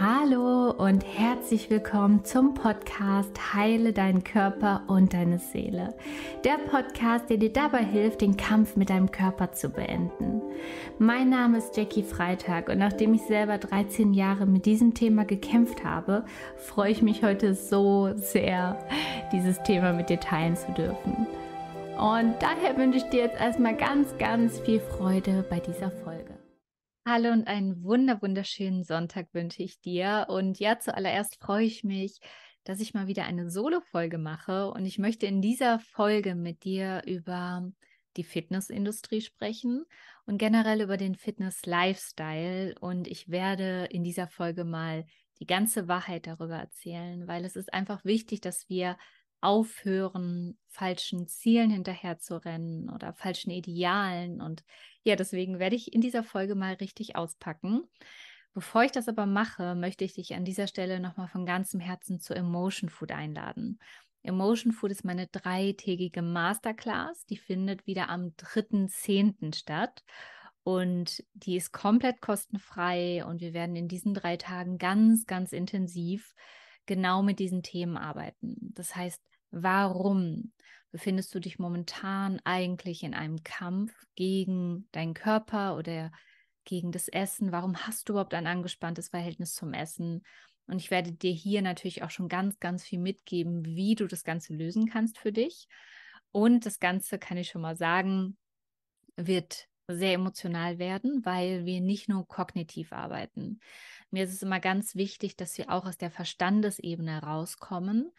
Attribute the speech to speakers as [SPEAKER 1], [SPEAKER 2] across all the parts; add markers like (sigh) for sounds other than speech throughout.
[SPEAKER 1] Hallo und herzlich willkommen zum Podcast Heile deinen Körper und deine Seele. Der Podcast, der dir dabei hilft, den Kampf mit deinem Körper zu beenden. Mein Name ist Jackie Freitag und nachdem ich selber 13 Jahre mit diesem Thema gekämpft habe, freue ich mich heute so sehr, dieses Thema mit dir teilen zu dürfen. Und daher wünsche ich dir jetzt erstmal ganz, ganz viel Freude bei dieser Folge. Hallo und einen wunder wunderschönen Sonntag wünsche ich dir. Und ja, zuallererst freue ich mich, dass ich mal wieder eine Solo-Folge mache. Und ich möchte in dieser Folge mit dir über die Fitnessindustrie sprechen und generell über den Fitness-Lifestyle. Und ich werde in dieser Folge mal die ganze Wahrheit darüber erzählen, weil es ist einfach wichtig, dass wir aufhören, falschen Zielen hinterherzurennen oder falschen Idealen. Und ja, deswegen werde ich in dieser Folge mal richtig auspacken. Bevor ich das aber mache, möchte ich dich an dieser Stelle nochmal von ganzem Herzen zu Emotion Food einladen. Emotion Food ist meine dreitägige Masterclass. Die findet wieder am 3.10. statt. Und die ist komplett kostenfrei. Und wir werden in diesen drei Tagen ganz, ganz intensiv genau mit diesen Themen arbeiten. Das heißt, Warum befindest du dich momentan eigentlich in einem Kampf gegen deinen Körper oder gegen das Essen? Warum hast du überhaupt ein angespanntes Verhältnis zum Essen? Und ich werde dir hier natürlich auch schon ganz, ganz viel mitgeben, wie du das Ganze lösen kannst für dich. Und das Ganze, kann ich schon mal sagen, wird sehr emotional werden, weil wir nicht nur kognitiv arbeiten. Mir ist es immer ganz wichtig, dass wir auch aus der Verstandesebene rauskommen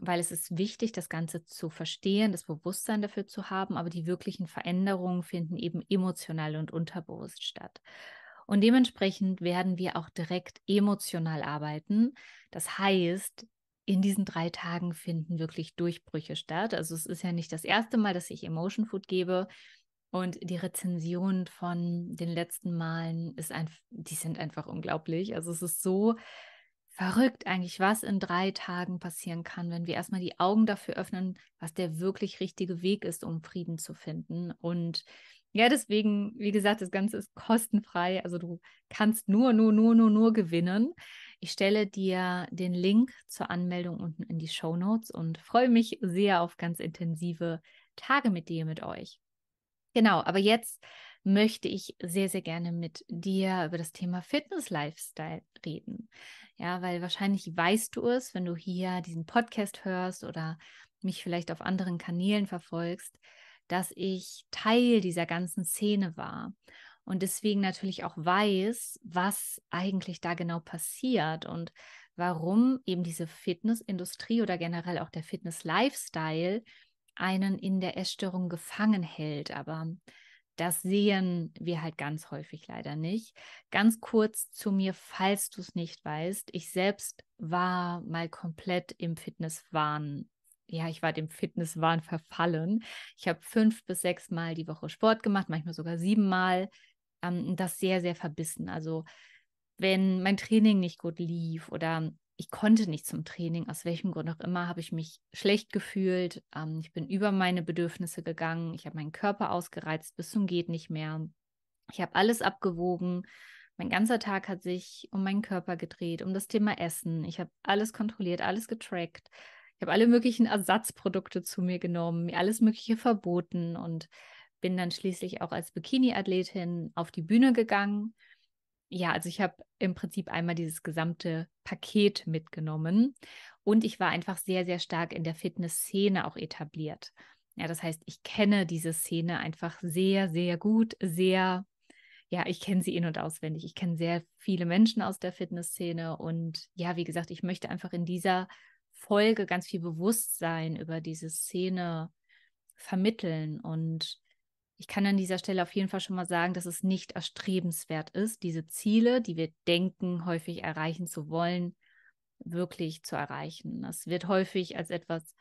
[SPEAKER 1] weil es ist wichtig, das Ganze zu verstehen, das Bewusstsein dafür zu haben, aber die wirklichen Veränderungen finden eben emotional und unterbewusst statt. Und dementsprechend werden wir auch direkt emotional arbeiten. Das heißt, in diesen drei Tagen finden wirklich Durchbrüche statt. Also es ist ja nicht das erste Mal, dass ich Emotion Food gebe. Und die Rezensionen von den letzten Malen ist einfach, die sind einfach unglaublich. Also es ist so verrückt eigentlich, was in drei Tagen passieren kann, wenn wir erstmal die Augen dafür öffnen, was der wirklich richtige Weg ist, um Frieden zu finden. Und ja, deswegen, wie gesagt, das Ganze ist kostenfrei. Also du kannst nur, nur, nur, nur, nur gewinnen. Ich stelle dir den Link zur Anmeldung unten in die Show Notes und freue mich sehr auf ganz intensive Tage mit dir, mit euch. Genau, aber jetzt möchte ich sehr, sehr gerne mit dir über das Thema Fitness-Lifestyle reden. Ja, weil wahrscheinlich weißt du es, wenn du hier diesen Podcast hörst oder mich vielleicht auf anderen Kanälen verfolgst, dass ich Teil dieser ganzen Szene war und deswegen natürlich auch weiß, was eigentlich da genau passiert und warum eben diese Fitnessindustrie oder generell auch der Fitness-Lifestyle einen in der Essstörung gefangen hält. Aber das sehen wir halt ganz häufig leider nicht. Ganz kurz zu mir, falls du es nicht weißt. Ich selbst war mal komplett im Fitnesswahn ja, ich war dem Fitnesswahn verfallen. Ich habe fünf bis sechs Mal die Woche Sport gemacht, manchmal sogar sieben Mal. Ähm, das sehr, sehr verbissen. Also wenn mein Training nicht gut lief oder ich konnte nicht zum Training, aus welchem Grund auch immer, habe ich mich schlecht gefühlt. Ähm, ich bin über meine Bedürfnisse gegangen. Ich habe meinen Körper ausgereizt bis zum geht nicht mehr. Ich habe alles abgewogen. Mein ganzer Tag hat sich um meinen Körper gedreht, um das Thema Essen. Ich habe alles kontrolliert, alles getrackt. Ich habe alle möglichen Ersatzprodukte zu mir genommen, mir alles Mögliche verboten und bin dann schließlich auch als Bikini-Athletin auf die Bühne gegangen ja, also ich habe im Prinzip einmal dieses gesamte Paket mitgenommen und ich war einfach sehr, sehr stark in der Fitnessszene auch etabliert. Ja, das heißt, ich kenne diese Szene einfach sehr, sehr gut, sehr, ja, ich kenne sie in- und auswendig. Ich kenne sehr viele Menschen aus der Fitnessszene und ja, wie gesagt, ich möchte einfach in dieser Folge ganz viel Bewusstsein über diese Szene vermitteln und ich kann an dieser Stelle auf jeden Fall schon mal sagen, dass es nicht erstrebenswert ist, diese Ziele, die wir denken, häufig erreichen zu wollen, wirklich zu erreichen. Das wird häufig als etwas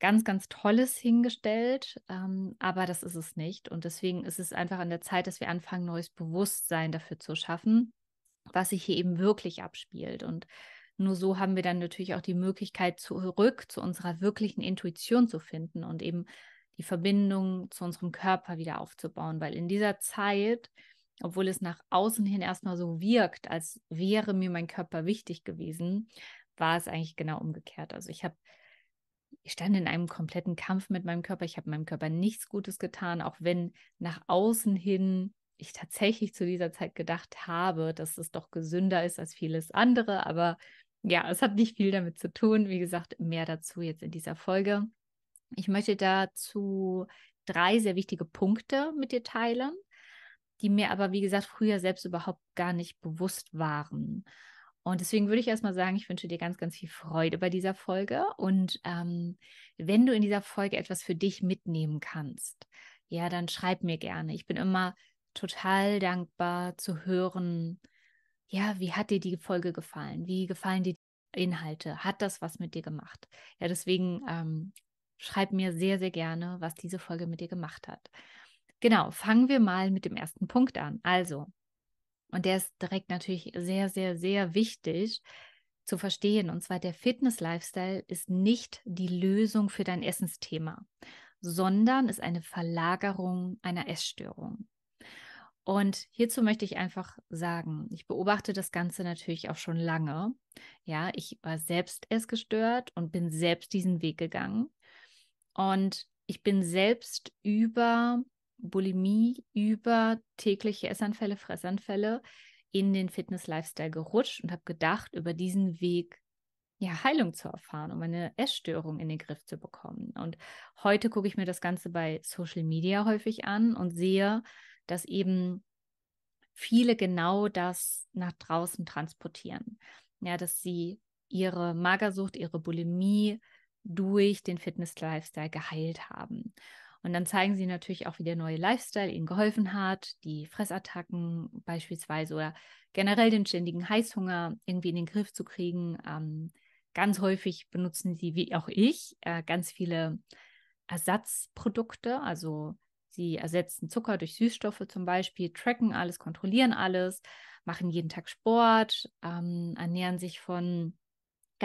[SPEAKER 1] ganz, ganz Tolles hingestellt, ähm, aber das ist es nicht. Und deswegen ist es einfach an der Zeit, dass wir anfangen, neues Bewusstsein dafür zu schaffen, was sich hier eben wirklich abspielt. Und nur so haben wir dann natürlich auch die Möglichkeit, zurück zu unserer wirklichen Intuition zu finden und eben die Verbindung zu unserem Körper wieder aufzubauen, weil in dieser Zeit, obwohl es nach außen hin erstmal so wirkt, als wäre mir mein Körper wichtig gewesen, war es eigentlich genau umgekehrt. Also ich habe ich stand in einem kompletten Kampf mit meinem Körper. Ich habe meinem Körper nichts Gutes getan, auch wenn nach außen hin ich tatsächlich zu dieser Zeit gedacht habe, dass es doch gesünder ist als vieles andere. Aber ja, es hat nicht viel damit zu tun. Wie gesagt, mehr dazu jetzt in dieser Folge. Ich möchte dazu drei sehr wichtige Punkte mit dir teilen, die mir aber, wie gesagt, früher selbst überhaupt gar nicht bewusst waren. Und deswegen würde ich erstmal sagen, ich wünsche dir ganz, ganz viel Freude bei dieser Folge. Und ähm, wenn du in dieser Folge etwas für dich mitnehmen kannst, ja, dann schreib mir gerne. Ich bin immer total dankbar zu hören, ja, wie hat dir die Folge gefallen? Wie gefallen dir die Inhalte? Hat das was mit dir gemacht? Ja, deswegen ähm, Schreib mir sehr, sehr gerne, was diese Folge mit dir gemacht hat. Genau, fangen wir mal mit dem ersten Punkt an. Also, und der ist direkt natürlich sehr, sehr, sehr wichtig zu verstehen. Und zwar der Fitness-Lifestyle ist nicht die Lösung für dein Essensthema, sondern ist eine Verlagerung einer Essstörung. Und hierzu möchte ich einfach sagen, ich beobachte das Ganze natürlich auch schon lange. Ja, ich war selbst essgestört und bin selbst diesen Weg gegangen. Und ich bin selbst über Bulimie, über tägliche Essanfälle, Fressanfälle in den Fitness-Lifestyle gerutscht und habe gedacht, über diesen Weg ja, Heilung zu erfahren, um eine Essstörung in den Griff zu bekommen. Und heute gucke ich mir das Ganze bei Social Media häufig an und sehe, dass eben viele genau das nach draußen transportieren. Ja, dass sie ihre Magersucht, ihre Bulimie, durch den Fitness-Lifestyle geheilt haben. Und dann zeigen sie natürlich auch, wie der neue Lifestyle ihnen geholfen hat, die Fressattacken beispielsweise oder generell den ständigen Heißhunger irgendwie in den Griff zu kriegen. Ähm, ganz häufig benutzen sie, wie auch ich, äh, ganz viele Ersatzprodukte. Also sie ersetzen Zucker durch Süßstoffe zum Beispiel, tracken alles, kontrollieren alles, machen jeden Tag Sport, ähm, ernähren sich von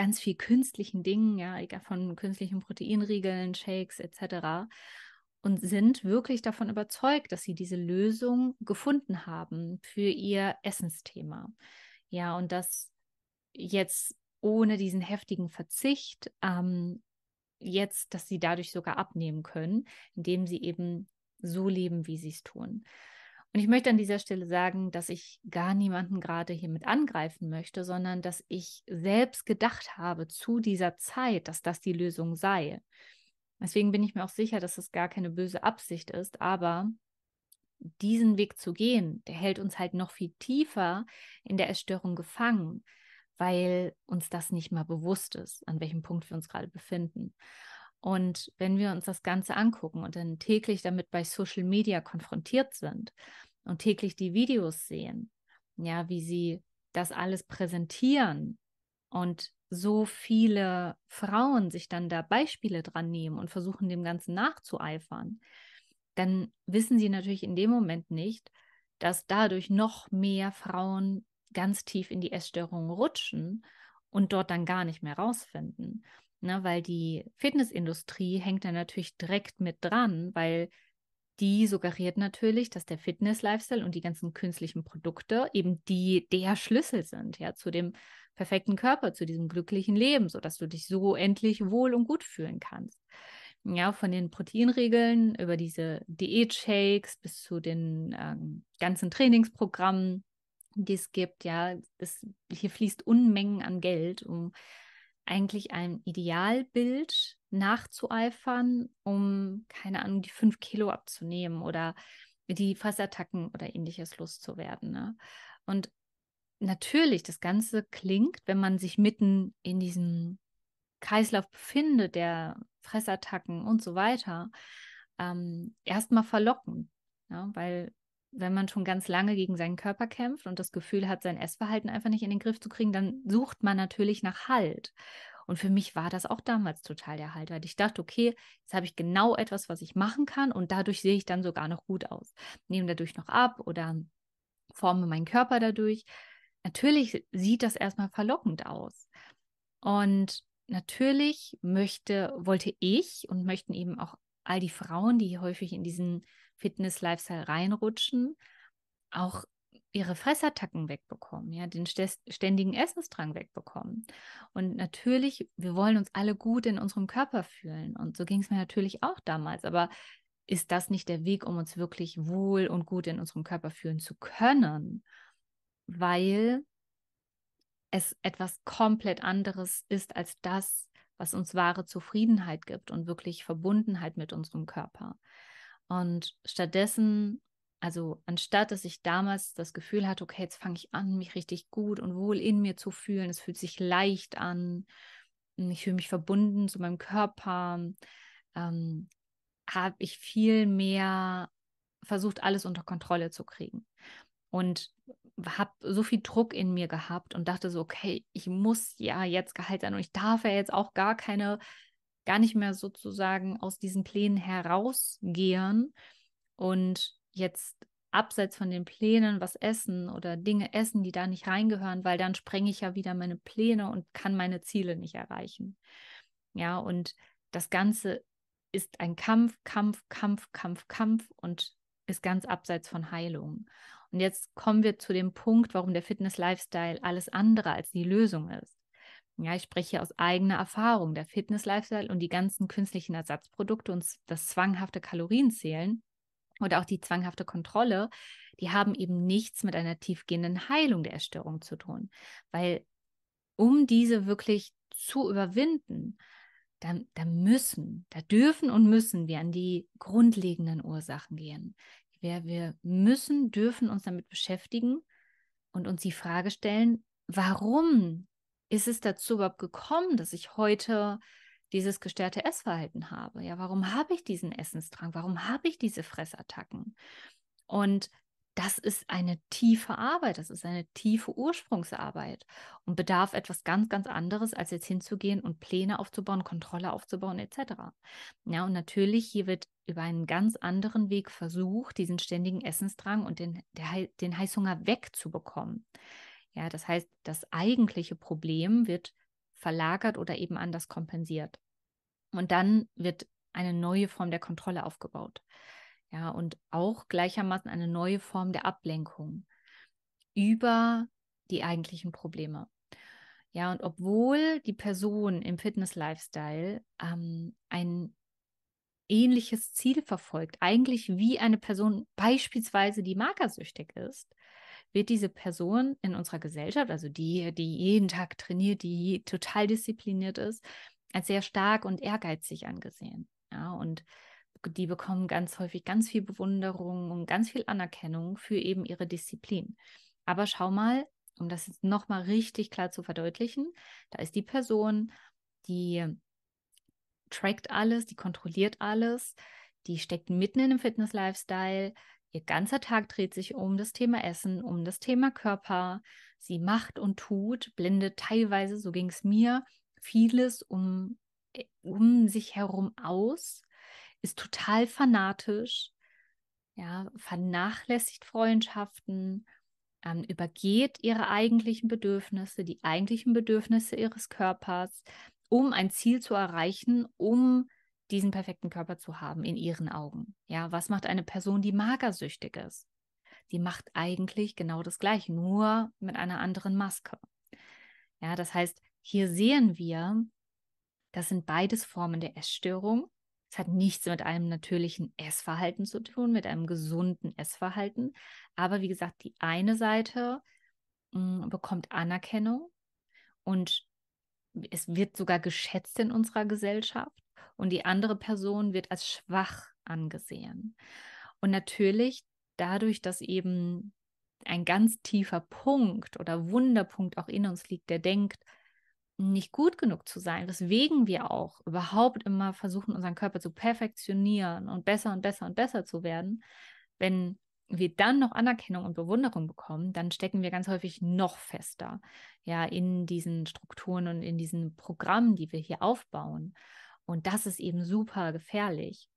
[SPEAKER 1] ganz viel künstlichen Dingen, ja, egal von künstlichen Proteinriegeln, Shakes etc. Und sind wirklich davon überzeugt, dass sie diese Lösung gefunden haben für ihr Essensthema. Ja, und dass jetzt ohne diesen heftigen Verzicht ähm, jetzt, dass sie dadurch sogar abnehmen können, indem sie eben so leben, wie sie es tun. Und ich möchte an dieser Stelle sagen, dass ich gar niemanden gerade hiermit angreifen möchte, sondern dass ich selbst gedacht habe zu dieser Zeit, dass das die Lösung sei. Deswegen bin ich mir auch sicher, dass das gar keine böse Absicht ist, aber diesen Weg zu gehen, der hält uns halt noch viel tiefer in der Erstörung gefangen, weil uns das nicht mal bewusst ist, an welchem Punkt wir uns gerade befinden. Und wenn wir uns das Ganze angucken und dann täglich damit bei Social Media konfrontiert sind und täglich die Videos sehen, ja, wie sie das alles präsentieren und so viele Frauen sich dann da Beispiele dran nehmen und versuchen, dem Ganzen nachzueifern, dann wissen sie natürlich in dem Moment nicht, dass dadurch noch mehr Frauen ganz tief in die Essstörung rutschen und dort dann gar nicht mehr rausfinden. Ne, weil die Fitnessindustrie hängt da natürlich direkt mit dran, weil die suggeriert natürlich, dass der Fitness-Lifestyle und die ganzen künstlichen Produkte eben die der Schlüssel sind, ja, zu dem perfekten Körper, zu diesem glücklichen Leben, sodass du dich so endlich wohl und gut fühlen kannst. Ja, von den Proteinregeln über diese Diät-Shakes bis zu den äh, ganzen Trainingsprogrammen, die es gibt, ja, es, hier fließt Unmengen an Geld, um eigentlich einem Idealbild nachzueifern, um, keine Ahnung, die fünf Kilo abzunehmen oder die Fressattacken oder ähnliches loszuwerden. Ne? Und natürlich, das Ganze klingt, wenn man sich mitten in diesem Kreislauf befindet, der Fressattacken und so weiter, ähm, erstmal verlocken. ja? Ne? weil wenn man schon ganz lange gegen seinen Körper kämpft und das Gefühl hat, sein Essverhalten einfach nicht in den Griff zu kriegen, dann sucht man natürlich nach Halt. Und für mich war das auch damals total der Halt, weil ich dachte, okay, jetzt habe ich genau etwas, was ich machen kann und dadurch sehe ich dann sogar noch gut aus. Nehme dadurch noch ab oder forme meinen Körper dadurch. Natürlich sieht das erstmal verlockend aus. Und natürlich möchte, wollte ich und möchten eben auch all die Frauen, die häufig in diesen Fitness-Lifestyle reinrutschen, auch ihre Fressattacken wegbekommen, ja, den ständigen Essensdrang wegbekommen. Und natürlich, wir wollen uns alle gut in unserem Körper fühlen. Und so ging es mir natürlich auch damals. Aber ist das nicht der Weg, um uns wirklich wohl und gut in unserem Körper fühlen zu können? Weil es etwas komplett anderes ist als das, was uns wahre Zufriedenheit gibt und wirklich Verbundenheit mit unserem Körper. Und stattdessen, also anstatt dass ich damals das Gefühl hatte, okay, jetzt fange ich an, mich richtig gut und wohl in mir zu fühlen, es fühlt sich leicht an, ich fühle mich verbunden zu meinem Körper, ähm, habe ich viel mehr versucht, alles unter Kontrolle zu kriegen. Und habe so viel Druck in mir gehabt und dachte so, okay, ich muss ja jetzt geheilt sein und ich darf ja jetzt auch gar keine gar nicht mehr sozusagen aus diesen Plänen herausgehen und jetzt abseits von den Plänen was essen oder Dinge essen, die da nicht reingehören, weil dann sprenge ich ja wieder meine Pläne und kann meine Ziele nicht erreichen. Ja, und das Ganze ist ein Kampf, Kampf, Kampf, Kampf, Kampf und ist ganz abseits von Heilung. Und jetzt kommen wir zu dem Punkt, warum der Fitness-Lifestyle alles andere als die Lösung ist. Ja, ich spreche hier aus eigener Erfahrung. Der Fitness-Lifestyle und die ganzen künstlichen Ersatzprodukte und das zwanghafte Kalorienzählen oder auch die zwanghafte Kontrolle, die haben eben nichts mit einer tiefgehenden Heilung der Erstörung zu tun. Weil um diese wirklich zu überwinden, da, da müssen, da dürfen und müssen wir an die grundlegenden Ursachen gehen. Wir, wir müssen, dürfen uns damit beschäftigen und uns die Frage stellen, warum ist es dazu überhaupt gekommen, dass ich heute dieses gestörte Essverhalten habe? Ja, warum habe ich diesen Essensdrang? Warum habe ich diese Fressattacken? Und das ist eine tiefe Arbeit, das ist eine tiefe Ursprungsarbeit und bedarf etwas ganz, ganz anderes, als jetzt hinzugehen und Pläne aufzubauen, Kontrolle aufzubauen, etc. Ja, und natürlich, hier wird über einen ganz anderen Weg versucht, diesen ständigen Essensdrang und den, der, den Heißhunger wegzubekommen. Ja, das heißt, das eigentliche Problem wird verlagert oder eben anders kompensiert. Und dann wird eine neue Form der Kontrolle aufgebaut. Ja, und auch gleichermaßen eine neue Form der Ablenkung über die eigentlichen Probleme. Ja, und obwohl die Person im Fitness-Lifestyle ähm, ein ähnliches Ziel verfolgt, eigentlich wie eine Person beispielsweise, die magersüchtig ist, wird diese Person in unserer Gesellschaft, also die, die jeden Tag trainiert, die total diszipliniert ist, als sehr stark und ehrgeizig angesehen. Ja, und die bekommen ganz häufig ganz viel Bewunderung und ganz viel Anerkennung für eben ihre Disziplin. Aber schau mal, um das jetzt nochmal richtig klar zu verdeutlichen, da ist die Person, die trackt alles, die kontrolliert alles, die steckt mitten in einem Fitness-Lifestyle, Ihr ganzer Tag dreht sich um das Thema Essen, um das Thema Körper. Sie macht und tut, blendet teilweise, so ging es mir, vieles um, äh, um sich herum aus, ist total fanatisch, ja, vernachlässigt Freundschaften, ähm, übergeht ihre eigentlichen Bedürfnisse, die eigentlichen Bedürfnisse ihres Körpers, um ein Ziel zu erreichen, um diesen perfekten Körper zu haben in ihren Augen. Ja, was macht eine Person, die magersüchtig ist? Die macht eigentlich genau das Gleiche, nur mit einer anderen Maske. Ja, das heißt, hier sehen wir, das sind beides Formen der Essstörung. Es hat nichts mit einem natürlichen Essverhalten zu tun, mit einem gesunden Essverhalten. Aber wie gesagt, die eine Seite mh, hm, bekommt Anerkennung und es wird sogar geschätzt in unserer Gesellschaft und die andere Person wird als schwach angesehen. Und natürlich dadurch, dass eben ein ganz tiefer Punkt oder Wunderpunkt auch in uns liegt, der denkt, nicht gut genug zu sein, weswegen wir auch überhaupt immer versuchen, unseren Körper zu perfektionieren und besser und besser und besser zu werden, wenn wir dann noch Anerkennung und Bewunderung bekommen, dann stecken wir ganz häufig noch fester, ja, in diesen Strukturen und in diesen Programmen, die wir hier aufbauen. Und das ist eben super gefährlich.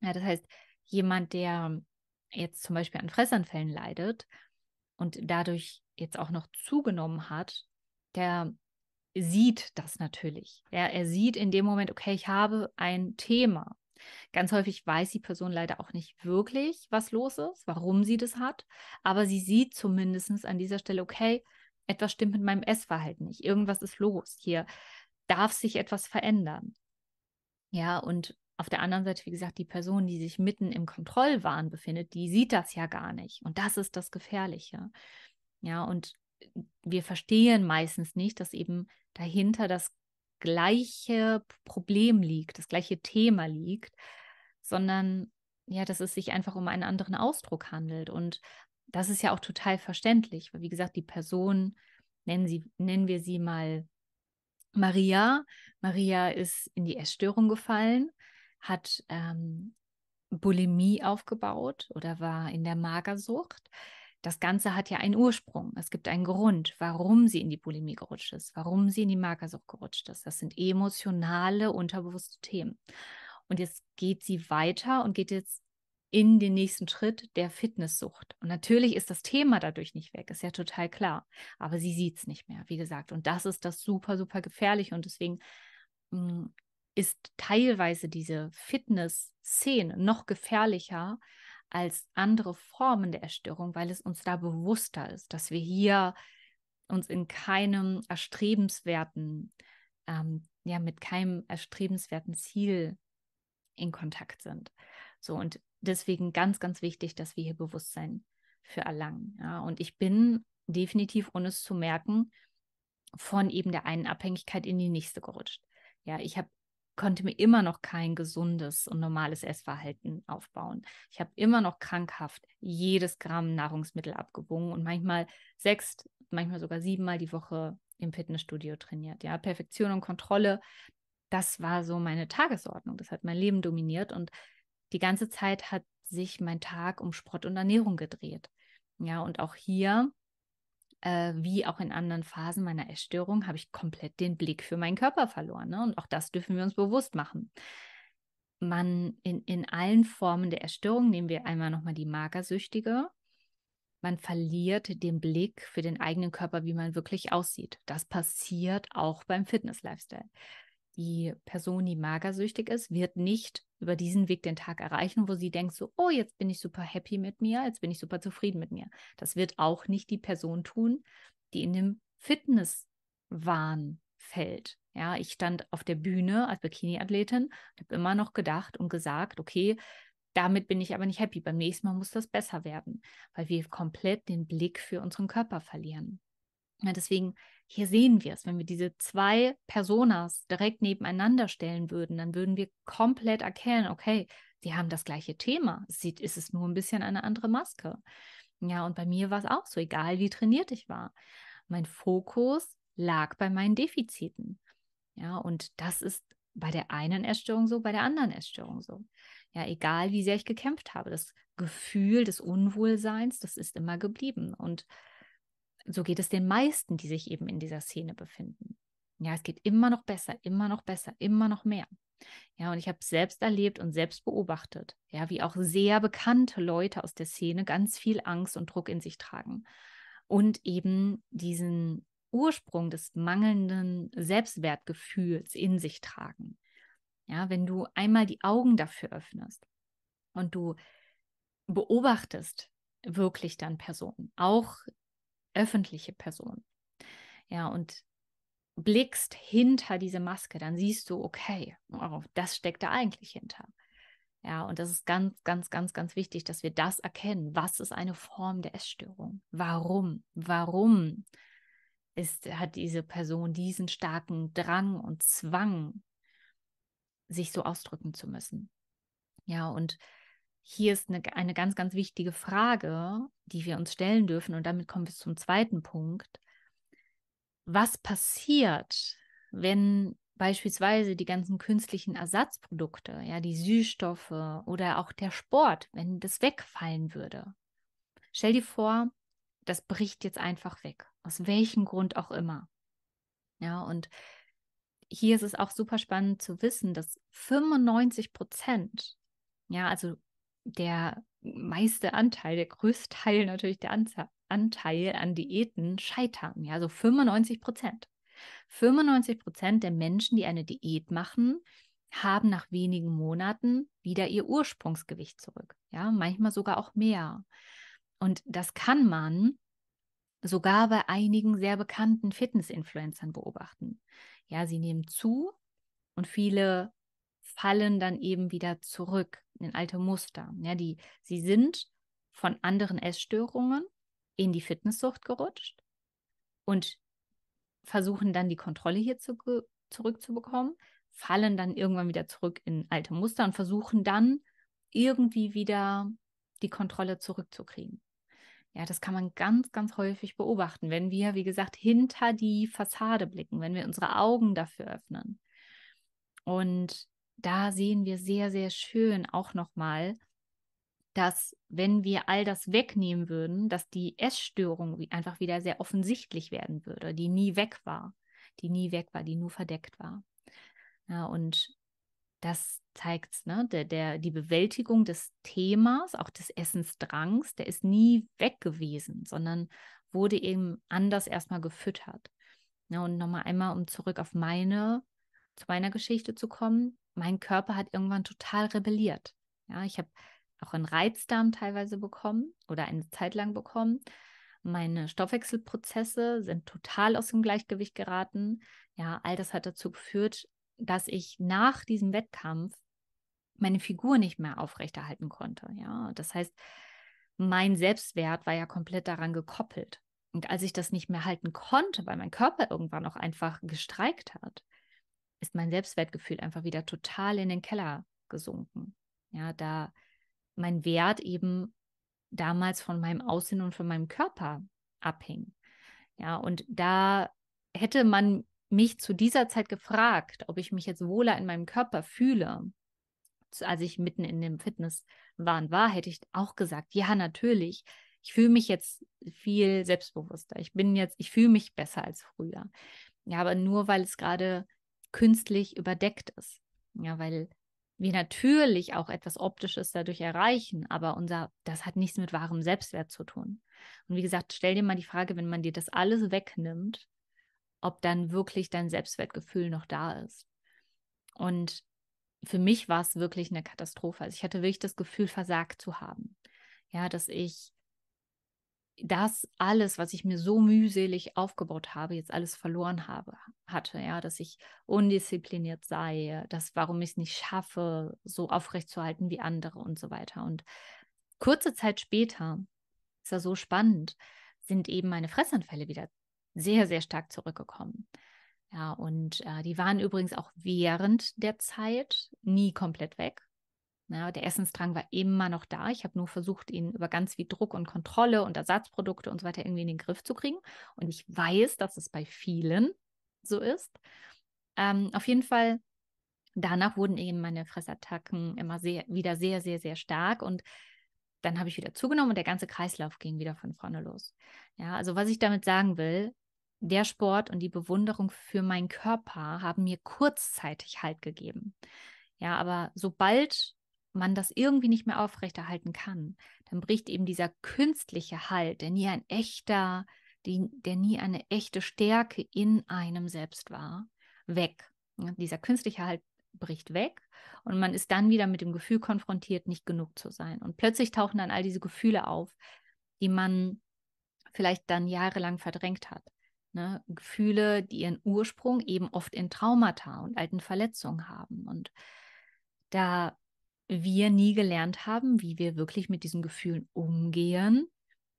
[SPEAKER 1] Ja, das heißt, jemand, der jetzt zum Beispiel an Fressanfällen leidet und dadurch jetzt auch noch zugenommen hat, der sieht das natürlich. Ja, er sieht in dem Moment, okay, ich habe ein Thema. Ganz häufig weiß die Person leider auch nicht wirklich, was los ist, warum sie das hat, aber sie sieht zumindest an dieser Stelle, okay, etwas stimmt mit meinem Essverhalten nicht, irgendwas ist los, hier darf sich etwas verändern. Ja, und auf der anderen Seite, wie gesagt, die Person, die sich mitten im Kontrollwahn befindet, die sieht das ja gar nicht. Und das ist das Gefährliche. Ja, und äh, wir verstehen meistens nicht, dass eben dahinter das gleiche Problem liegt, das gleiche Thema liegt, sondern ja, dass es sich einfach um einen anderen Ausdruck handelt. Und das ist ja auch total verständlich, weil wie gesagt, die Person, nennen, sie, nennen wir sie mal Maria. Maria ist in die Essstörung gefallen, hat ähm, Bulimie aufgebaut oder war in der Magersucht. Das Ganze hat ja einen Ursprung. Es gibt einen Grund, warum sie in die Bulimie gerutscht ist, warum sie in die Magersucht gerutscht ist. Das sind emotionale, unterbewusste Themen. Und jetzt geht sie weiter und geht jetzt in den nächsten Schritt der Fitnesssucht. Und natürlich ist das Thema dadurch nicht weg, ist ja total klar. Aber sie sieht es nicht mehr, wie gesagt. Und das ist das super, super gefährlich. Und deswegen hm, ist teilweise diese Fitness-Szene noch gefährlicher als andere Formen der Erstörung, weil es uns da bewusster ist, dass wir hier uns in keinem erstrebenswerten, ähm, ja, mit keinem erstrebenswerten Ziel in Kontakt sind. So, und deswegen ganz, ganz wichtig, dass wir hier Bewusstsein für erlangen. Ja, und ich bin definitiv, ohne es zu merken, von eben der einen Abhängigkeit in die nächste gerutscht. Ja, ich habe konnte mir immer noch kein gesundes und normales Essverhalten aufbauen. Ich habe immer noch krankhaft jedes Gramm Nahrungsmittel abgewogen und manchmal sechs, manchmal sogar siebenmal die Woche im Fitnessstudio trainiert. Ja, Perfektion und Kontrolle, das war so meine Tagesordnung. Das hat mein Leben dominiert und die ganze Zeit hat sich mein Tag um Sport und Ernährung gedreht. Ja, und auch hier, äh, wie auch in anderen Phasen meiner Essstörung, habe ich komplett den Blick für meinen Körper verloren. Ne? Und auch das dürfen wir uns bewusst machen. Man in, in allen Formen der Erstörung, nehmen wir einmal nochmal die Magersüchtige, man verliert den Blick für den eigenen Körper, wie man wirklich aussieht. Das passiert auch beim Fitness-Lifestyle. Die Person, die magersüchtig ist, wird nicht über diesen Weg den Tag erreichen, wo sie denkt so, oh, jetzt bin ich super happy mit mir, jetzt bin ich super zufrieden mit mir. Das wird auch nicht die Person tun, die in dem Fitnesswahn fällt. Ja, ich stand auf der Bühne als Bikini-Athletin, habe immer noch gedacht und gesagt, okay, damit bin ich aber nicht happy. Beim nächsten Mal muss das besser werden, weil wir komplett den Blick für unseren Körper verlieren. Ja, deswegen, hier sehen wir es, wenn wir diese zwei Personas direkt nebeneinander stellen würden, dann würden wir komplett erkennen, okay, die haben das gleiche Thema. Sieht, ist es nur ein bisschen eine andere Maske. Ja, und bei mir war es auch so, egal wie trainiert ich war. Mein Fokus lag bei meinen Defiziten. Ja, und das ist bei der einen Essstörung so, bei der anderen Essstörung so. Ja, egal wie sehr ich gekämpft habe, das Gefühl des Unwohlseins, das ist immer geblieben. Und so geht es den meisten, die sich eben in dieser Szene befinden. Ja, es geht immer noch besser, immer noch besser, immer noch mehr. Ja, und ich habe selbst erlebt und selbst beobachtet, ja, wie auch sehr bekannte Leute aus der Szene ganz viel Angst und Druck in sich tragen und eben diesen Ursprung des mangelnden Selbstwertgefühls in sich tragen. Ja, wenn du einmal die Augen dafür öffnest und du beobachtest wirklich dann Personen, auch öffentliche Person. Ja, und blickst hinter diese Maske, dann siehst du, okay, wow, das steckt da eigentlich hinter. Ja, und das ist ganz, ganz, ganz, ganz wichtig, dass wir das erkennen. Was ist eine Form der Essstörung? Warum? Warum ist, hat diese Person diesen starken Drang und Zwang, sich so ausdrücken zu müssen? Ja, und hier ist eine, eine ganz, ganz wichtige Frage, die wir uns stellen dürfen. Und damit kommen wir zum zweiten Punkt. Was passiert, wenn beispielsweise die ganzen künstlichen Ersatzprodukte, ja, die Süßstoffe oder auch der Sport, wenn das wegfallen würde? Stell dir vor, das bricht jetzt einfach weg, aus welchem Grund auch immer. Ja, und hier ist es auch super spannend zu wissen, dass 95 Prozent, ja, also der meiste Anteil, der größte Teil natürlich der Anzahl, Anteil an Diäten scheitern, ja, so 95 Prozent. 95 Prozent der Menschen, die eine Diät machen, haben nach wenigen Monaten wieder ihr Ursprungsgewicht zurück, ja, manchmal sogar auch mehr. Und das kann man sogar bei einigen sehr bekannten Fitness-Influencern beobachten. Ja, sie nehmen zu und viele fallen dann eben wieder zurück in alte Muster. Ja, die, sie sind von anderen Essstörungen in die Fitnesssucht gerutscht und versuchen dann die Kontrolle hier zu, zurückzubekommen, fallen dann irgendwann wieder zurück in alte Muster und versuchen dann irgendwie wieder die Kontrolle zurückzukriegen. Ja, das kann man ganz, ganz häufig beobachten, wenn wir, wie gesagt, hinter die Fassade blicken, wenn wir unsere Augen dafür öffnen. Und da sehen wir sehr, sehr schön auch nochmal, dass wenn wir all das wegnehmen würden, dass die Essstörung einfach wieder sehr offensichtlich werden würde, die nie weg war, die nie weg war, die nur verdeckt war. Ja, und das zeigt ne? Der, der, die Bewältigung des Themas, auch des Essensdrangs, der ist nie weg gewesen, sondern wurde eben anders erstmal gefüttert. Ja, und nochmal einmal, um zurück auf meine, zu meiner Geschichte zu kommen mein Körper hat irgendwann total rebelliert. Ja, ich habe auch einen Reizdarm teilweise bekommen oder eine Zeit lang bekommen. Meine Stoffwechselprozesse sind total aus dem Gleichgewicht geraten. Ja, all das hat dazu geführt, dass ich nach diesem Wettkampf meine Figur nicht mehr aufrechterhalten konnte. Ja, das heißt, mein Selbstwert war ja komplett daran gekoppelt. Und als ich das nicht mehr halten konnte, weil mein Körper irgendwann auch einfach gestreikt hat, ist mein Selbstwertgefühl einfach wieder total in den Keller gesunken. Ja, da mein Wert eben damals von meinem mhm. Aussehen und von meinem Körper abhing. Ja, und da hätte man mich zu dieser Zeit gefragt, ob ich mich jetzt wohler in meinem Körper fühle, als ich mitten in dem Fitnesswahn war, hätte ich auch gesagt, ja, natürlich, ich fühle mich jetzt viel selbstbewusster. Ich bin jetzt, ich fühle mich besser als früher. Ja, aber nur weil es gerade künstlich überdeckt ist. Ja, weil wir natürlich auch etwas Optisches dadurch erreichen, aber unser, das hat nichts mit wahrem Selbstwert zu tun. Und wie gesagt, stell dir mal die Frage, wenn man dir das alles wegnimmt, ob dann wirklich dein Selbstwertgefühl noch da ist. Und für mich war es wirklich eine Katastrophe. Also ich hatte wirklich das Gefühl, versagt zu haben. Ja, dass ich das alles, was ich mir so mühselig aufgebaut habe, jetzt alles verloren habe, hatte, ja, dass ich undiszipliniert sei, dass warum ich es nicht schaffe, so aufrechtzuerhalten wie andere und so weiter. Und kurze Zeit später, ist ja so spannend, sind eben meine Fressanfälle wieder sehr, sehr stark zurückgekommen. Ja, und äh, die waren übrigens auch während der Zeit nie komplett weg. Ja, ne, der Essensdrang war immer noch da. Ich habe nur versucht, ihn über ganz viel Druck und Kontrolle und Ersatzprodukte und so weiter irgendwie in den Griff zu kriegen. Und ich weiß, dass es bei vielen so ist. Ähm, auf jeden Fall, danach wurden eben meine Fressattacken immer sehr, wieder sehr, sehr, sehr stark. Und dann habe ich wieder zugenommen und der ganze Kreislauf ging wieder von vorne los. Ja, also was ich damit sagen will, der Sport und die Bewunderung für meinen Körper haben mir kurzzeitig Halt gegeben. Ja, aber sobald man das irgendwie nicht mehr aufrechterhalten kann, dann bricht eben dieser künstliche Halt, der nie ein echter, die, der nie eine echte Stärke in einem selbst war, weg. Und ne, dieser künstliche Halt bricht weg und man ist dann wieder mit dem Gefühl konfrontiert, nicht genug zu sein. Und plötzlich tauchen dann all diese Gefühle auf, die man vielleicht dann jahrelang verdrängt hat. Ne? Gefühle, die ihren Ursprung eben oft in Traumata und alten Verletzungen haben. Und da wir nie gelernt haben, wie wir wirklich mit diesen Gefühlen umgehen,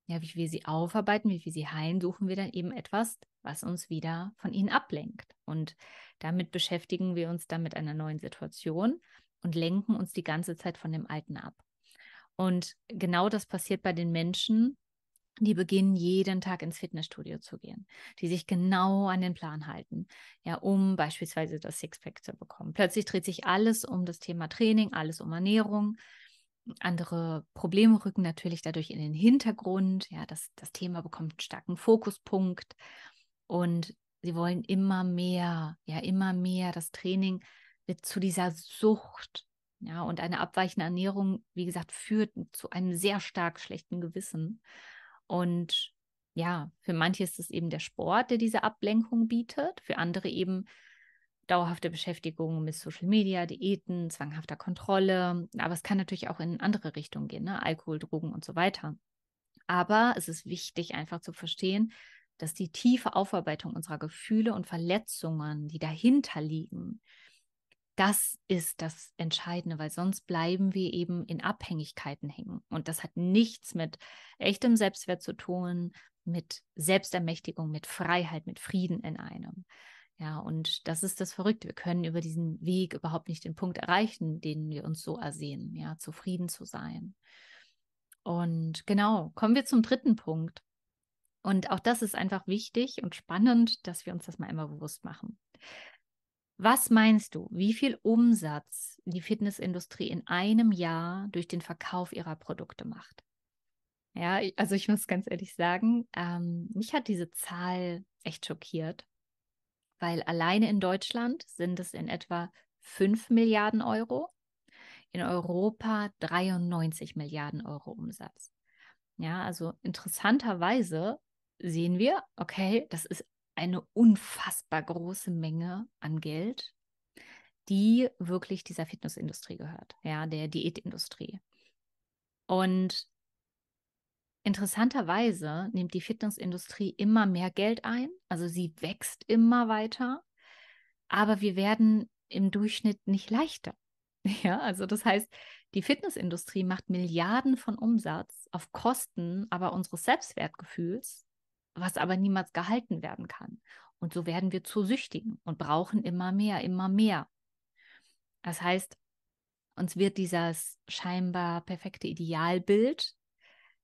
[SPEAKER 1] ja, wie wir sie aufarbeiten, wie wir sie heilen, suchen wir dann eben etwas, was uns wieder von ihnen ablenkt. Und damit beschäftigen wir uns dann mit einer neuen Situation und lenken uns die ganze Zeit von dem Alten ab. Und genau das passiert bei den Menschen, die beginnen jeden Tag ins Fitnessstudio zu gehen, die sich genau an den Plan halten, ja, um beispielsweise das Sixpack zu bekommen. Plötzlich dreht sich alles um das Thema Training, alles um Ernährung. Andere Probleme rücken natürlich dadurch in den Hintergrund. Ja, das, das Thema bekommt einen starken Fokuspunkt und sie wollen immer mehr, ja, immer mehr. Das Training wird zu dieser Sucht. Ja, und eine abweichende Ernährung, wie gesagt, führt zu einem sehr stark schlechten Gewissen und ja, für manche ist es eben der Sport, der diese Ablenkung bietet, für andere eben dauerhafte Beschäftigung mit Social Media, Diäten, zwanghafter Kontrolle. Aber es kann natürlich auch in andere Richtungen gehen, ne? Alkohol, Drogen und so weiter. Aber es ist wichtig, einfach zu verstehen, dass die tiefe Aufarbeitung unserer Gefühle und Verletzungen, die dahinter liegen, das ist das Entscheidende, weil sonst bleiben wir eben in Abhängigkeiten hängen. Und das hat nichts mit echtem Selbstwert zu tun, mit Selbstermächtigung, mit Freiheit, mit Frieden in einem. Ja, und das ist das Verrückte. Wir können über diesen Weg überhaupt nicht den Punkt erreichen, den wir uns so ersehen, ja, zufrieden zu sein. Und genau, kommen wir zum dritten Punkt. Und auch das ist einfach wichtig und spannend, dass wir uns das mal immer bewusst machen. Was meinst du, wie viel Umsatz die Fitnessindustrie in einem Jahr durch den Verkauf ihrer Produkte macht? Ja, also ich muss ganz ehrlich sagen, ähm, mich hat diese Zahl echt schockiert, weil alleine in Deutschland sind es in etwa 5 Milliarden Euro, in Europa 93 Milliarden Euro Umsatz. Ja, also interessanterweise sehen wir, okay, das ist eine unfassbar große Menge an Geld, die wirklich dieser Fitnessindustrie gehört, ja, der Diätindustrie. Und interessanterweise nimmt die Fitnessindustrie immer mehr Geld ein, also sie wächst immer weiter, aber wir werden im Durchschnitt nicht leichter. (laughs) Ja, also das heißt, die Fitnessindustrie macht Milliarden von Umsatz auf Kosten aber unseres Selbstwertgefühls was aber niemals gehalten werden kann. Und so werden wir zu Süchtigen und brauchen immer mehr, immer mehr. Das heißt, uns wird dieses scheinbar perfekte Idealbild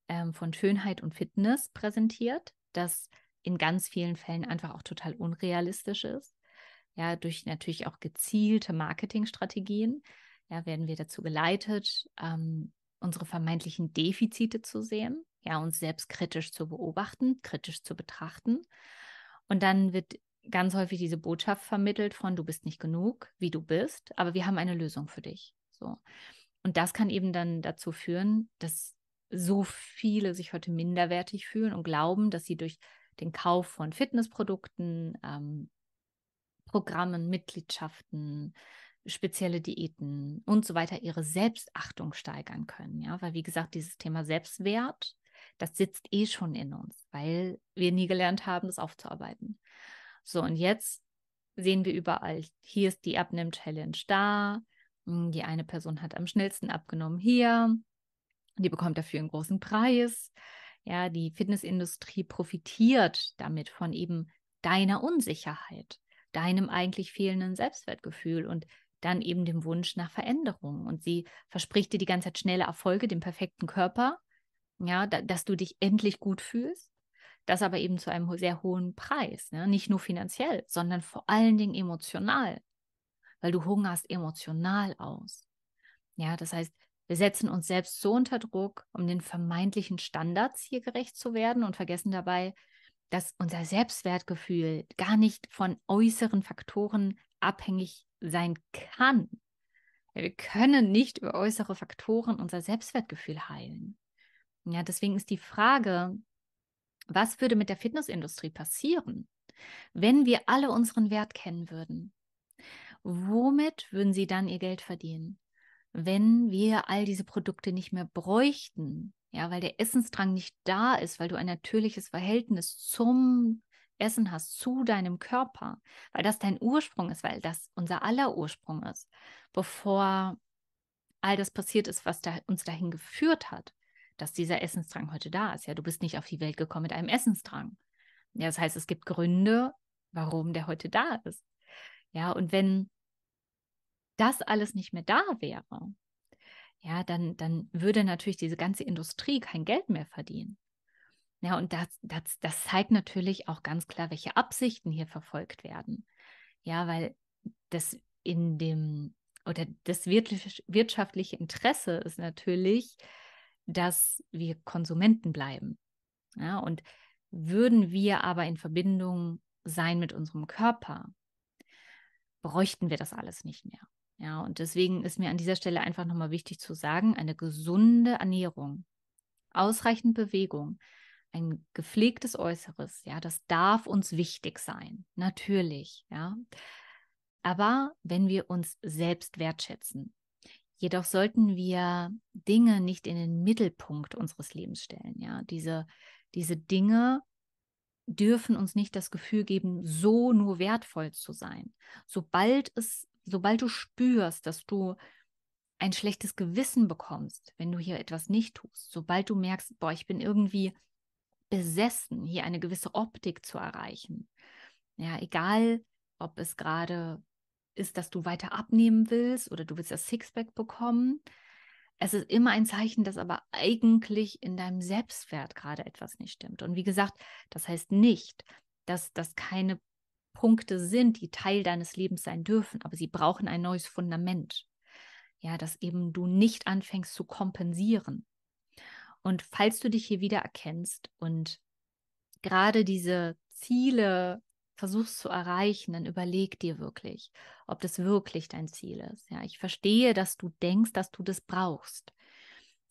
[SPEAKER 1] ähm, von Schönheit und Fitness präsentiert, das in ganz vielen Fällen einfach auch total unrealistisch ist. Ja, durch natürlich auch gezielte Marketingstrategien ja, werden wir dazu geleitet, ähm, unsere vermeintlichen Defizite zu sehen ja, uns selbst kritisch zu beobachten, kritisch zu betrachten. Und dann wird ganz häufig diese Botschaft vermittelt von du bist nicht genug, wie du bist, aber wir haben eine Lösung für dich. So. Und das kann eben dann dazu führen, dass so viele sich heute minderwertig fühlen und glauben, dass sie durch den Kauf von Fitnessprodukten, ähm, Programmen, Mitgliedschaften, spezielle Diäten und so weiter ihre Selbstachtung steigern können. Ja, weil wie gesagt, dieses Thema Selbstwert das sitzt eh schon in uns, weil wir nie gelernt haben, das aufzuarbeiten. So, und jetzt sehen wir überall, hier ist die abnimm challenge da, hm, die eine Person hat am schnellsten abgenommen hier, die bekommt dafür einen großen Preis. Ja, die Fitnessindustrie profitiert damit von eben deiner Unsicherheit, deinem eigentlich fehlenden Selbstwertgefühl und dann eben dem Wunsch nach Veränderung. Und sie verspricht dir die ganze Zeit schnelle Erfolge, den perfekten Körper, ja, da, dass du dich endlich gut fühlst, das aber eben zu einem sehr hohen Preis, ne? nicht nur finanziell, sondern vor allen Dingen emotional, weil du hungerst emotional aus. Ja, das heißt, wir setzen uns selbst so unter Druck, um den vermeintlichen Standards hier gerecht zu werden und vergessen dabei, dass unser Selbstwertgefühl gar nicht von äußeren Faktoren abhängig sein kann. Wir können nicht über äußere Faktoren unser Selbstwertgefühl heilen. Ja, deswegen ist die Frage, was würde mit der Fitnessindustrie passieren, wenn wir alle unseren Wert kennen würden? Womit würden sie dann ihr Geld verdienen, wenn wir all diese Produkte nicht mehr bräuchten? Ja, weil der Essensdrang nicht da ist, weil du ein natürliches Verhältnis zum Essen hast, zu deinem Körper, weil das dein Ursprung ist, weil das unser aller Ursprung ist, bevor all das passiert ist, was da, uns dahin geführt hat dass dieser Essensdrang heute da ist. Ja, du bist nicht auf die Welt gekommen mit einem Essensdrang. Ja, das heißt, es gibt Gründe, warum der heute da ist. Ja, und wenn das alles nicht mehr da wäre, ja, dann, dann würde natürlich diese ganze Industrie kein Geld mehr verdienen. Ja, und das, das, das zeigt natürlich auch ganz klar, welche Absichten hier verfolgt werden. Ja, weil das in dem oder das wirtschaftliche Interesse ist natürlich, dass wir Konsumenten bleiben. Ja, und würden wir aber in Verbindung sein mit unserem Körper, bräuchten wir das alles nicht mehr. Ja, und deswegen ist mir an dieser Stelle einfach nochmal wichtig zu sagen, eine gesunde Ernährung, ausreichend Bewegung, ein gepflegtes Äußeres, ja, das darf uns wichtig sein, natürlich, ja. Aber wenn wir uns selbst wertschätzen, Jedoch sollten wir Dinge nicht in den Mittelpunkt unseres Lebens stellen. Ja, diese, diese Dinge dürfen uns nicht das Gefühl geben, so nur wertvoll zu sein. Sobald es, sobald du spürst, dass du ein schlechtes Gewissen bekommst, wenn du hier etwas nicht tust, sobald du merkst, boah, ich bin irgendwie besessen, hier eine gewisse Optik zu erreichen. Ja, egal, ob es gerade ist, dass du weiter abnehmen willst oder du willst das Sixpack bekommen. Es ist immer ein Zeichen, dass aber eigentlich in deinem Selbstwert gerade etwas nicht stimmt. Und wie gesagt, das heißt nicht, dass das keine Punkte sind, die Teil deines Lebens sein dürfen, aber sie brauchen ein neues Fundament. Ja, dass eben du nicht anfängst zu kompensieren. Und falls du dich hier wieder erkennst und gerade diese Ziele versuchst zu erreichen, dann überleg dir wirklich, ob das wirklich dein Ziel ist. Ja, ich verstehe, dass du denkst, dass du das brauchst.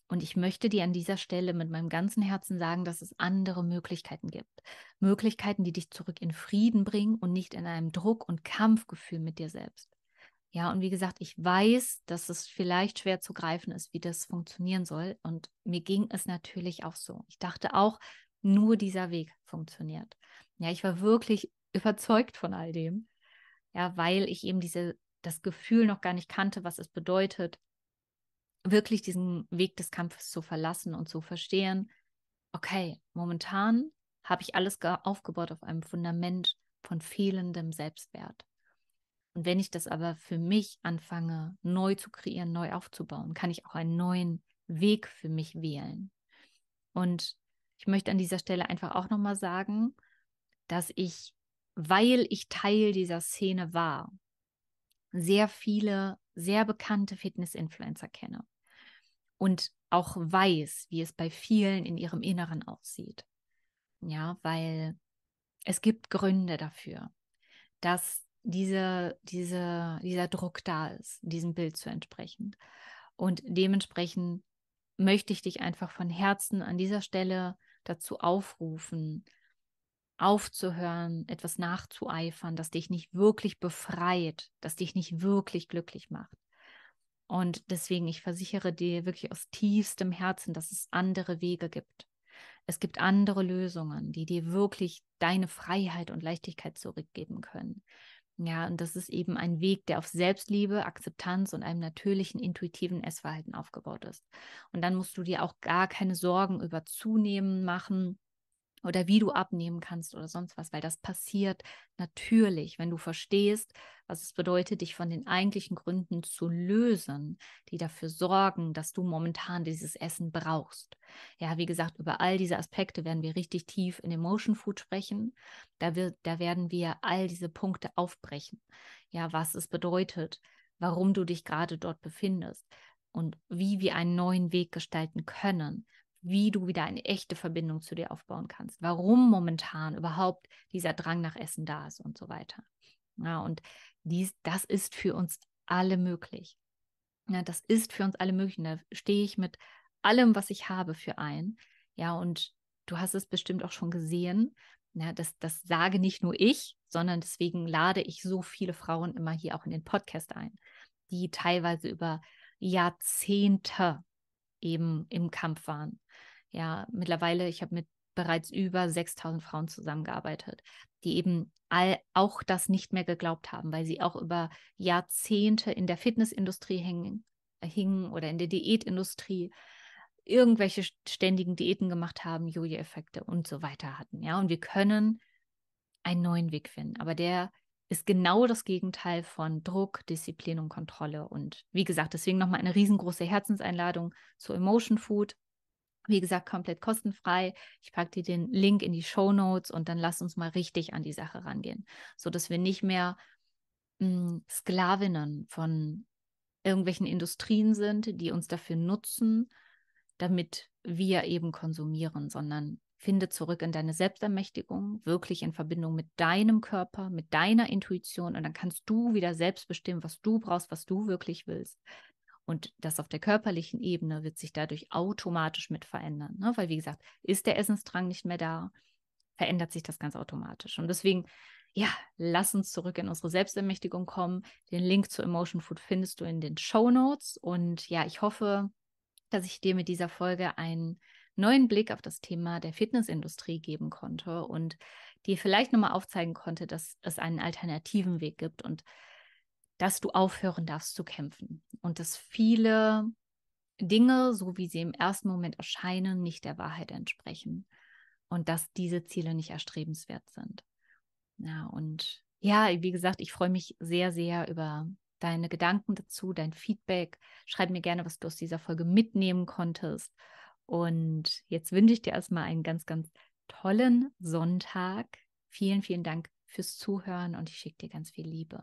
[SPEAKER 1] Und ich möchte dir an dieser Stelle mit meinem ganzen Herzen sagen, dass es andere Möglichkeiten gibt. Möglichkeiten, die dich zurück in Frieden bringen und nicht in einem Druck und Kampfgefühl mit dir selbst. Ja, und wie gesagt, ich weiß, dass es vielleicht schwer zu greifen ist, wie das funktionieren soll. Und mir ging es natürlich auch so. Ich dachte auch, nur dieser Weg funktioniert. Ja, ich war wirklich überzeugt von all dem. Ja, weil ich eben diese, das Gefühl noch gar nicht kannte, was es bedeutet, wirklich diesen Weg des Kampfes zu verlassen und zu verstehen, okay, momentan habe ich alles aufgebaut auf einem Fundament von fehlendem Selbstwert. Und wenn ich das aber für mich anfange, neu zu kreieren, neu aufzubauen, kann ich auch einen neuen Weg für mich wählen. Und ich möchte an dieser Stelle einfach auch nochmal sagen, dass ich weil ich Teil dieser Szene war, sehr viele sehr bekannte Fitness-Influencer kenne und auch weiß, wie es bei vielen in ihrem Inneren aussieht. Ja, weil es gibt Gründe dafür, dass diese, diese, dieser Druck da ist, diesem Bild zu entsprechen. Und dementsprechend möchte ich dich einfach von Herzen an dieser Stelle dazu aufrufen, aufzuhören, etwas nachzueifern, das dich nicht wirklich befreit, das dich nicht wirklich glücklich macht. Und deswegen, ich versichere dir wirklich aus tiefstem Herzen, dass es andere Wege gibt. Es gibt andere Lösungen, die dir wirklich deine Freiheit und Leichtigkeit zurückgeben können. Ja, und das ist eben ein Weg, der auf Selbstliebe, Akzeptanz und einem natürlichen, intuitiven Essverhalten aufgebaut ist. Und dann musst du dir auch gar keine Sorgen über Zunehmen machen oder wie du abnehmen kannst oder sonst was, weil das passiert natürlich, wenn du verstehst, was es bedeutet, dich von den eigentlichen Gründen zu lösen, die dafür sorgen, dass du momentan dieses Essen brauchst. Ja, wie gesagt, über all diese Aspekte werden wir richtig tief in Emotion Food sprechen. Da, wir, da werden wir all diese Punkte aufbrechen. Ja, was es bedeutet, warum du dich gerade dort befindest und wie wir einen neuen Weg gestalten können, wie du wieder eine echte Verbindung zu dir aufbauen kannst, warum momentan überhaupt dieser Drang nach Essen da ist und so weiter. Ja, und dies, das ist für uns alle möglich. Ja, das ist für uns alle möglich. Da stehe ich mit allem, was ich habe, für ein. Ja, und du hast es bestimmt auch schon gesehen. Ja, das, das sage nicht nur ich, sondern deswegen lade ich so viele Frauen immer hier auch in den Podcast ein, die teilweise über Jahrzehnte eben im Kampf waren ja, mittlerweile, ich habe mit bereits über 6000 Frauen zusammengearbeitet, die eben all, auch das nicht mehr geglaubt haben, weil sie auch über Jahrzehnte in der Fitnessindustrie hängen, äh, hingen oder in der Diätindustrie irgendwelche ständigen Diäten gemacht haben, Jojo-Effekte und so weiter hatten. Ja, und wir können einen neuen Weg finden, aber der ist genau das Gegenteil von Druck, Disziplin und Kontrolle. Und wie gesagt, deswegen nochmal eine riesengroße Herzenseinladung zu Emotion Food. Wie gesagt, komplett kostenfrei. Ich packe dir den Link in die Show Notes und dann lass uns mal richtig an die Sache rangehen, sodass wir nicht mehr mh, hm, Sklavinnen von irgendwelchen Industrien sind, die uns dafür nutzen, damit wir eben konsumieren, sondern finde zurück in deine Selbstermächtigung, wirklich in Verbindung mit deinem Körper, mit deiner Intuition und dann kannst du wieder selbst bestimmen, was du brauchst, was du wirklich willst. Und das auf der körperlichen Ebene wird sich dadurch automatisch mit verändern. Ne? Weil, wie gesagt, ist der Essensdrang nicht mehr da, verändert sich das ganz automatisch. Und deswegen, ja, lass uns zurück in unsere Selbstermächtigung kommen. Den Link zu Emotion Food findest du in den Show Notes. Und ja, ich hoffe, dass ich dir mit dieser Folge einen neuen Blick auf das Thema der Fitnessindustrie geben konnte und dir vielleicht nochmal aufzeigen konnte, dass es einen alternativen Weg gibt und dass du aufhören darfst zu kämpfen und dass viele Dinge, so wie sie im ersten Moment erscheinen, nicht der Wahrheit entsprechen und dass diese Ziele nicht erstrebenswert sind. Ja, und ja, wie gesagt, ich freue mich sehr, sehr über deine Gedanken dazu, dein Feedback. Schreib mir gerne, was du aus dieser Folge mitnehmen konntest. Und jetzt wünsche ich dir erstmal einen ganz, ganz tollen Sonntag. Vielen, vielen Dank fürs Zuhören und ich schicke dir ganz viel Liebe.